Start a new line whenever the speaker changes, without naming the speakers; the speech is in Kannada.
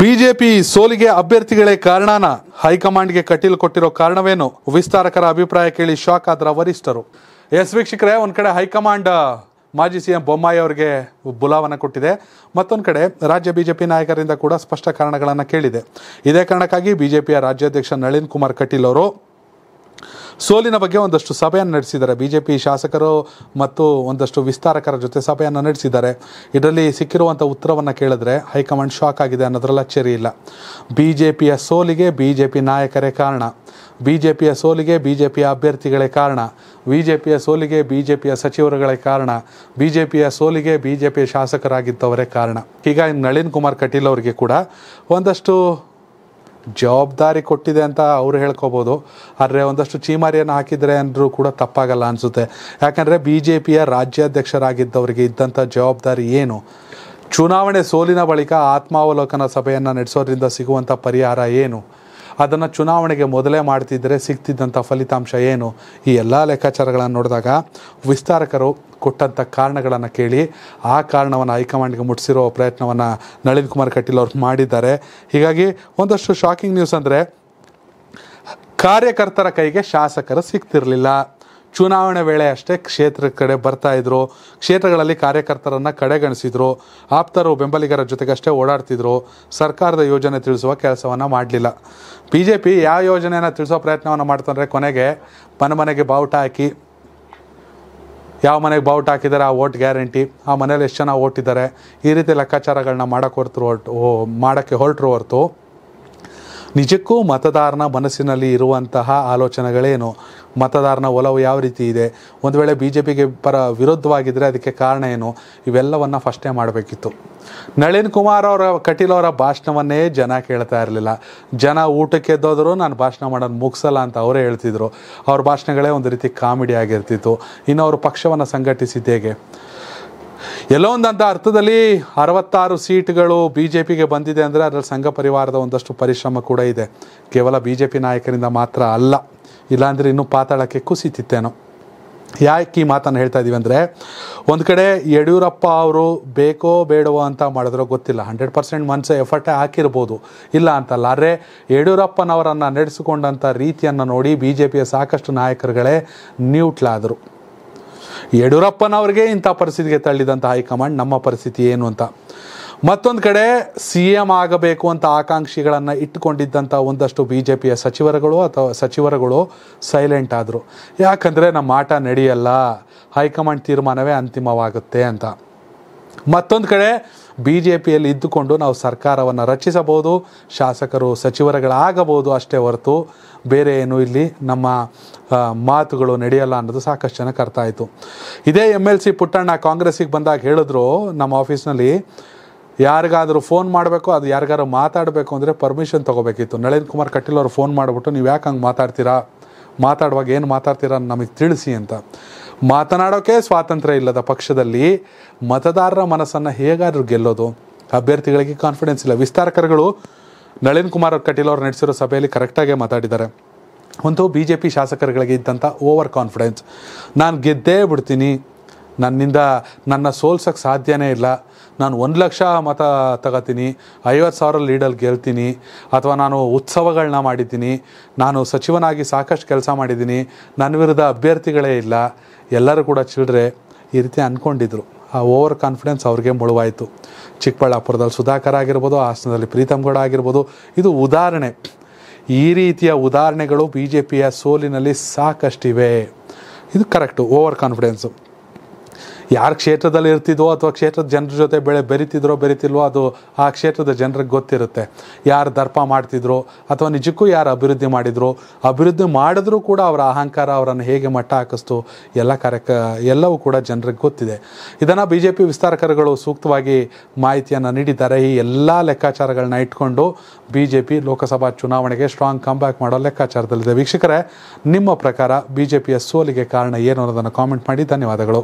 ಬಿಜೆಪಿ ಸೋಲಿಗೆ ಅಭ್ಯರ್ಥಿಗಳೇ ಕಾರಣನ ಹೈಕಮಾಂಡ್ಗೆ ಕಟೀಲ್ ಕೊಟ್ಟಿರೋ ಕಾರಣವೇನು ವಿಸ್ತಾರಕರ ಅಭಿಪ್ರಾಯ ಕೇಳಿ ಶಾಕ್ ಆದ್ರ ವರಿಷ್ಠರು ಎಸ್ ವೀಕ್ಷಕರೇ ಒಂದ್ ಕಡೆ ಹೈಕಮಾಂಡ್ ಮಾಜಿ ಸಿಎಂ ಬೊಮ್ಮಾಯಿ ಅವರಿಗೆ ಬುಲಾವನ ಕೊಟ್ಟಿದೆ ಮತ್ತೊಂದು ಕಡೆ ರಾಜ್ಯ ಬಿಜೆಪಿ ನಾಯಕರಿಂದ ಕೂಡ ಸ್ಪಷ್ಟ ಕಾರಣಗಳನ್ನು ಕೇಳಿದೆ ಇದೇ ಕಾರಣಕ್ಕಾಗಿ ಬಿಜೆಪಿಯ ರಾಜ್ಯಾಧ್ಯಕ್ಷ ನಳಿನ್ ಕುಮಾರ್ ಕಟೀಲ್ ಅವರು ಸೋಲಿನ ಬಗ್ಗೆ ಒಂದಷ್ಟು ಸಭೆಯನ್ನು ನಡೆಸಿದ್ದಾರೆ ಬಿ ಜೆ ಪಿ ಶಾಸಕರು ಮತ್ತು ಒಂದಷ್ಟು ವಿಸ್ತಾರಕರ ಜೊತೆ ಸಭೆಯನ್ನು ನಡೆಸಿದ್ದಾರೆ ಇದರಲ್ಲಿ ಸಿಕ್ಕಿರುವಂಥ ಉತ್ತರವನ್ನು ಕೇಳಿದ್ರೆ ಹೈಕಮಾಂಡ್ ಶಾಕ್ ಆಗಿದೆ ಅನ್ನೋದ್ರಲ್ಲಿ ಅಚ್ಚರಿ ಇಲ್ಲ ಬಿ ಜೆ ಪಿಯ ಸೋಲಿಗೆ ಬಿ ಜೆ ಪಿ ನಾಯಕರೇ ಕಾರಣ ಬಿ ಜೆ ಪಿಯ ಸೋಲಿಗೆ ಬಿ ಜೆ ಪಿಯ ಅಭ್ಯರ್ಥಿಗಳೇ ಕಾರಣ ಬಿ ಜೆ ಪಿಯ ಸೋಲಿಗೆ ಬಿ ಜೆ ಪಿಯ ಸಚಿವರುಗಳೇ ಕಾರಣ ಬಿ ಜೆ ಪಿಯ ಸೋಲಿಗೆ ಬಿ ಜೆ ಪಿಯ ಶಾಸಕರಾಗಿದ್ದವರೇ ಕಾರಣ ಹೀಗಾಗಿ ನಳಿನ್ ಕುಮಾರ್ ಕಟೀಲ್ ಅವರಿಗೆ ಕೂಡ ಒಂದಷ್ಟು ಜವಾಬ್ದಾರಿ ಕೊಟ್ಟಿದೆ ಅಂತ ಅವರು ಹೇಳ್ಕೊಬೋದು ಆದರೆ ಒಂದಷ್ಟು ಚೀಮಾರಿಯನ್ನು ಹಾಕಿದರೆ ಅಂದರೂ ಕೂಡ ತಪ್ಪಾಗಲ್ಲ ಅನಿಸುತ್ತೆ ಯಾಕಂದರೆ ಬಿ ಜೆ ಪಿಯ ರಾಜ್ಯಾಧ್ಯಕ್ಷರಾಗಿದ್ದವರಿಗೆ ಇದ್ದಂಥ ಜವಾಬ್ದಾರಿ ಏನು ಚುನಾವಣೆ ಸೋಲಿನ ಬಳಿಕ ಆತ್ಮಾವಲೋಕನ ಸಭೆಯನ್ನು ನಡೆಸೋದ್ರಿಂದ ಸಿಗುವಂಥ ಪರಿಹಾರ ಏನು ಅದನ್ನು ಚುನಾವಣೆಗೆ ಮೊದಲೇ ಮಾಡ್ತಿದ್ದರೆ ಸಿಗ್ತಿದ್ದಂಥ ಫಲಿತಾಂಶ ಏನು ಈ ಎಲ್ಲ ಲೆಕ್ಕಾಚಾರಗಳನ್ನು ನೋಡಿದಾಗ ವಿಸ್ತಾರಕರು ಕೊಟ್ಟಂಥ ಕಾರಣಗಳನ್ನು ಕೇಳಿ ಆ ಕಾರಣವನ್ನು ಹೈಕಮಾಂಡ್ಗೆ ಮುಟ್ಟಿಸಿರೋ ಪ್ರಯತ್ನವನ್ನು ನಳಿನ್ ಕುಮಾರ್ ಕಟೀಲ್ ಅವ್ರು ಮಾಡಿದ್ದಾರೆ ಹೀಗಾಗಿ ಒಂದಷ್ಟು ಶಾಕಿಂಗ್ ನ್ಯೂಸ್ ಅಂದರೆ ಕಾರ್ಯಕರ್ತರ ಕೈಗೆ ಶಾಸಕರು ಸಿಗ್ತಿರಲಿಲ್ಲ ಚುನಾವಣೆ ವೇಳೆ ಅಷ್ಟೇ ಕ್ಷೇತ್ರ ಕಡೆ ಬರ್ತಾ ಇದ್ರು ಕ್ಷೇತ್ರಗಳಲ್ಲಿ ಕಾರ್ಯಕರ್ತರನ್ನು ಕಡೆಗಣಿಸಿದ್ರು ಆಪ್ತರು ಬೆಂಬಲಿಗರ ಜೊತೆಗಷ್ಟೇ ಓಡಾಡ್ತಿದ್ರು ಸರ್ಕಾರದ ಯೋಜನೆ ತಿಳಿಸುವ ಕೆಲಸವನ್ನು ಮಾಡಲಿಲ್ಲ ಬಿ ಜೆ ಪಿ ಯಾವ ಯೋಜನೆಯನ್ನು ತಿಳಿಸೋ ಪ್ರಯತ್ನವನ್ನು ಮಾಡ್ತಂದರೆ ಕೊನೆಗೆ ಮನೆ ಮನೆಗೆ ಬಾವುಟ ಹಾಕಿ ಯಾವ ಮನೆಗೆ ಬಾವುಟ ಹಾಕಿದ್ದಾರೆ ಆ ಓಟ್ ಗ್ಯಾರಂಟಿ ಆ ಮನೇಲಿ ಎಷ್ಟು ಜನ ಓಟಿದ್ದಾರೆ ಈ ರೀತಿ ಲೆಕ್ಕಾಚಾರಗಳನ್ನ ಮಾಡೋಕ್ಕೆ ಹೊರತು ಮಾಡೋಕ್ಕೆ ಹೊರಟರು ಹೊರತು ನಿಜಕ್ಕೂ ಮತದಾರನ ಮನಸ್ಸಿನಲ್ಲಿ ಇರುವಂತಹ ಆಲೋಚನೆಗಳೇನು ಮತದಾರನ ಒಲವು ಯಾವ ರೀತಿ ಇದೆ ಒಂದು ವೇಳೆ ಬಿ ಜೆ ಪಿಗೆ ಪರ ವಿರುದ್ಧವಾಗಿದ್ದರೆ ಅದಕ್ಕೆ ಕಾರಣ ಏನು ಇವೆಲ್ಲವನ್ನು ಫಸ್ಟೇ ಮಾಡಬೇಕಿತ್ತು ನಳಿನ್ ಕುಮಾರ್ ಅವರ ಕಟೀಲ್ ಅವರ ಭಾಷಣವನ್ನೇ ಜನ ಕೇಳ್ತಾ ಇರಲಿಲ್ಲ ಜನ ಊಟಕ್ಕೆ ಎದ್ದೋದ್ರು ನಾನು ಭಾಷಣ ಮಾಡೋದು ಮುಗಿಸಲ್ಲ ಅಂತ ಅವರೇ ಹೇಳ್ತಿದ್ರು ಅವ್ರ ಭಾಷಣಗಳೇ ಒಂದು ರೀತಿ ಕಾಮಿಡಿ ಆಗಿರ್ತಿತ್ತು ಇನ್ನು ಅವರು ಪಕ್ಷವನ್ನು ಸಂಘಟಿಸಿದ್ದೇಗೆ ಎಲ್ಲೋ ಒಂದಂಥ ಅರ್ಥದಲ್ಲಿ ಅರವತ್ತಾರು ಸೀಟ್ಗಳು ಬಿ ಜೆ ಪಿಗೆ ಬಂದಿದೆ ಅಂದರೆ ಅದರಲ್ಲಿ ಸಂಘ ಪರಿವಾರದ ಒಂದಷ್ಟು ಪರಿಶ್ರಮ ಕೂಡ ಇದೆ ಕೇವಲ ಬಿ ಜೆ ಪಿ ನಾಯಕರಿಂದ ಮಾತ್ರ ಅಲ್ಲ ಇಲ್ಲಾಂದರೆ ಇನ್ನೂ ಪಾತಾಳಕ್ಕೆ ಕುಸಿತಿತ್ತೇನೋ ಯಾಕೆ ಈ ಮಾತನ್ನು ಹೇಳ್ತಾ ಇದ್ದೀವಿ ಅಂದರೆ ಒಂದು ಕಡೆ ಯಡಿಯೂರಪ್ಪ ಅವರು ಬೇಕೋ ಬೇಡವೋ ಅಂತ ಮಾಡಿದ್ರೋ ಗೊತ್ತಿಲ್ಲ ಹಂಡ್ರೆಡ್ ಪರ್ಸೆಂಟ್ ಮನಸ್ಸು ಎಫರ್ಟೇ ಹಾಕಿರ್ಬೋದು ಇಲ್ಲ ಅಂತಲ್ಲ ಆದರೆ ಯಡಿಯೂರಪ್ಪನವರನ್ನು ನಡೆಸಿಕೊಂಡಂಥ ರೀತಿಯನ್ನು ನೋಡಿ ಬಿ ಜೆ ಪಿಯ ಸಾಕಷ್ಟು ನಾಯಕರುಗಳೇ ನ್ಯೂಟ್ಲಾದರು ಯಡಿಯೂರಪ್ಪನವ್ರಿಗೆ ಇಂಥ ಪರಿಸ್ಥಿತಿಗೆ ತಳ್ಳಿದಂಥ ಹೈಕಮಾಂಡ್ ನಮ್ಮ ಪರಿಸ್ಥಿತಿ ಏನು ಅಂತ ಮತ್ತೊಂದು ಕಡೆ ಸಿ ಎಂ ಆಗಬೇಕು ಅಂತ ಆಕಾಂಕ್ಷಿಗಳನ್ನು ಇಟ್ಟುಕೊಂಡಿದ್ದಂಥ ಒಂದಷ್ಟು ಬಿ ಜೆ ಪಿಯ ಸಚಿವರುಗಳು ಅಥವಾ ಸಚಿವರುಗಳು ಸೈಲೆಂಟ್ ಆದರು ಯಾಕಂದರೆ ನಮ್ಮ ಆಟ ನಡೆಯಲ್ಲ ಹೈಕಮಾಂಡ್ ತೀರ್ಮಾನವೇ ಅಂತಿಮವಾಗುತ್ತೆ ಅಂತ ಮತ್ತೊಂದು ಕಡೆ ಬಿ ಜೆ ಪಿಯಲ್ಲಿ ಇದ್ದುಕೊಂಡು ನಾವು ಸರ್ಕಾರವನ್ನು ರಚಿಸಬಹುದು ಶಾಸಕರು ಸಚಿವರುಗಳಾಗಬಹುದು ಅಷ್ಟೇ ಹೊರತು ಬೇರೆ ಏನು ಇಲ್ಲಿ ನಮ್ಮ ಮಾತುಗಳು ನಡೆಯಲ್ಲ ಅನ್ನೋದು ಸಾಕಷ್ಟು ಜನಕ್ಕೆ ಅರ್ಥ ಆಯಿತು ಇದೇ ಎಮ್ ಎಲ್ ಸಿ ಪುಟ್ಟಣ್ಣ ಕಾಂಗ್ರೆಸ್ಸಿಗೆ ಬಂದಾಗ ಹೇಳಿದ್ರು ನಮ್ಮ ಆಫೀಸ್ನಲ್ಲಿ ಯಾರಿಗಾದರೂ ಫೋನ್ ಮಾಡಬೇಕು ಅದು ಯಾರಿಗಾರು ಮಾತಾಡಬೇಕು ಅಂದರೆ ಪರ್ಮಿಷನ್ ತೊಗೋಬೇಕಿತ್ತು ನಳಿನ್ ಕುಮಾರ್ ಕಟೀಲ್ ಅವರು ಫೋನ್ ಮಾಡಿಬಿಟ್ಟು ನೀವು ಯಾಕೆ ಹಂಗೆ ಮಾತಾಡ್ತೀರಾ ಮಾತಾಡುವಾಗ ಏನು ಮಾತಾಡ್ತೀರಾ ನಮಗೆ ತಿಳಿಸಿ ಅಂತ ಮಾತನಾಡೋಕೆ ಸ್ವಾತಂತ್ರ್ಯ ಇಲ್ಲದ ಪಕ್ಷದಲ್ಲಿ ಮತದಾರರ ಮನಸ್ಸನ್ನು ಹೇಗಾದರೂ ಗೆಲ್ಲೋದು ಅಭ್ಯರ್ಥಿಗಳಿಗೆ ಕಾನ್ಫಿಡೆನ್ಸ್ ಇಲ್ಲ ವಿಸ್ತಾರಕರುಗಳು ನಳಿನ್ ಕುಮಾರ್ ಕಟೀಲ್ ಅವರು ನಡೆಸಿರೋ ಸಭೆಯಲ್ಲಿ ಕರೆಕ್ಟಾಗಿ ಮಾತಾಡಿದ್ದಾರೆ ಒಂದು ಬಿ ಜೆ ಪಿ ಶಾಸಕರುಗಳಿಗೆ ಇದ್ದಂಥ ಓವರ್ ಕಾನ್ಫಿಡೆನ್ಸ್ ನಾನು ಗೆದ್ದೇ ಬಿಡ್ತೀನಿ ನನ್ನಿಂದ ನನ್ನ ಸೋಲ್ಸೋಕ್ಕೆ ಸಾಧ್ಯವೇ ಇಲ್ಲ ನಾನು ಒಂದು ಲಕ್ಷ ಮತ ತಗೋತೀನಿ ಐವತ್ತು ಸಾವಿರ ಲೀಡಲ್ಲಿ ಗೆಲ್ತೀನಿ ಅಥವಾ ನಾನು ಉತ್ಸವಗಳನ್ನ ಮಾಡಿದ್ದೀನಿ ನಾನು ಸಚಿವನಾಗಿ ಸಾಕಷ್ಟು ಕೆಲಸ ಮಾಡಿದ್ದೀನಿ ನನ್ನ ವಿರುದ್ಧ ಅಭ್ಯರ್ಥಿಗಳೇ ಇಲ್ಲ ಎಲ್ಲರೂ ಕೂಡ ಚಿಲ್ಡ್ರೆ ಈ ರೀತಿ ಅಂದ್ಕೊಂಡಿದ್ರು ಆ ಓವರ್ ಕಾನ್ಫಿಡೆನ್ಸ್ ಅವ್ರಿಗೆ ಮುಳುವಾಯಿತು ಚಿಕ್ಕಬಳ್ಳಾಪುರದಲ್ಲಿ ಸುಧಾಕರ್ ಆಗಿರ್ಬೋದು ಹಾಸನದಲ್ಲಿ ಪ್ರೀತಮ್ ಗೌಡ ಆಗಿರ್ಬೋದು ಇದು ಉದಾಹರಣೆ ಈ ರೀತಿಯ ಉದಾಹರಣೆಗಳು ಬಿ ಜೆ ಪಿಯ ಸೋಲಿನಲ್ಲಿ ಸಾಕಷ್ಟಿವೆ ಇದು ಕರೆಕ್ಟು ಓವರ್ ಕಾನ್ಫಿಡೆನ್ಸು ಯಾರು ಕ್ಷೇತ್ರದಲ್ಲಿ ಇರ್ತಿದ್ವೋ ಅಥವಾ ಕ್ಷೇತ್ರದ ಜನರ ಜೊತೆ ಬೆಳೆ ಬೆರಿತಿದ್ರೋ ಬೆರಿತಿಲ್ವೋ ಅದು ಆ ಕ್ಷೇತ್ರದ ಜನರಿಗೆ ಗೊತ್ತಿರುತ್ತೆ ಯಾರು ದರ್ಪ ಮಾಡ್ತಿದ್ರು ಅಥವಾ ನಿಜಕ್ಕೂ ಯಾರು ಅಭಿವೃದ್ಧಿ ಮಾಡಿದ್ರು ಅಭಿವೃದ್ಧಿ ಮಾಡಿದ್ರೂ ಕೂಡ ಅವರ ಅಹಂಕಾರ ಅವರನ್ನು ಹೇಗೆ ಮಟ್ಟ ಹಾಕಿಸ್ತು ಎಲ್ಲ ಕಾರ್ಯಕ ಎಲ್ಲವೂ ಕೂಡ ಜನರಿಗೆ ಗೊತ್ತಿದೆ ಇದನ್ನು ಬಿ ಜೆ ಪಿ ವಿಸ್ತಾರಕರುಗಳು ಸೂಕ್ತವಾಗಿ ಮಾಹಿತಿಯನ್ನು ನೀಡಿದ್ದಾರೆ ಈ ಎಲ್ಲ ಲೆಕ್ಕಾಚಾರಗಳನ್ನ ಇಟ್ಕೊಂಡು ಬಿ ಜೆ ಪಿ ಲೋಕಸಭಾ ಚುನಾವಣೆಗೆ ಸ್ಟ್ರಾಂಗ್ ಕಂಬ್ಯಾಕ್ ಮಾಡೋ ಲೆಕ್ಕಾಚಾರದಲ್ಲಿದೆ ವೀಕ್ಷಕರೇ ನಿಮ್ಮ ಪ್ರಕಾರ ಬಿ ಜೆ ಪಿಯ ಸೋಲಿಗೆ ಕಾರಣ ಏನು ಅನ್ನೋದನ್ನು ಕಾಮೆಂಟ್ ಮಾಡಿ ಧನ್ಯವಾದಗಳು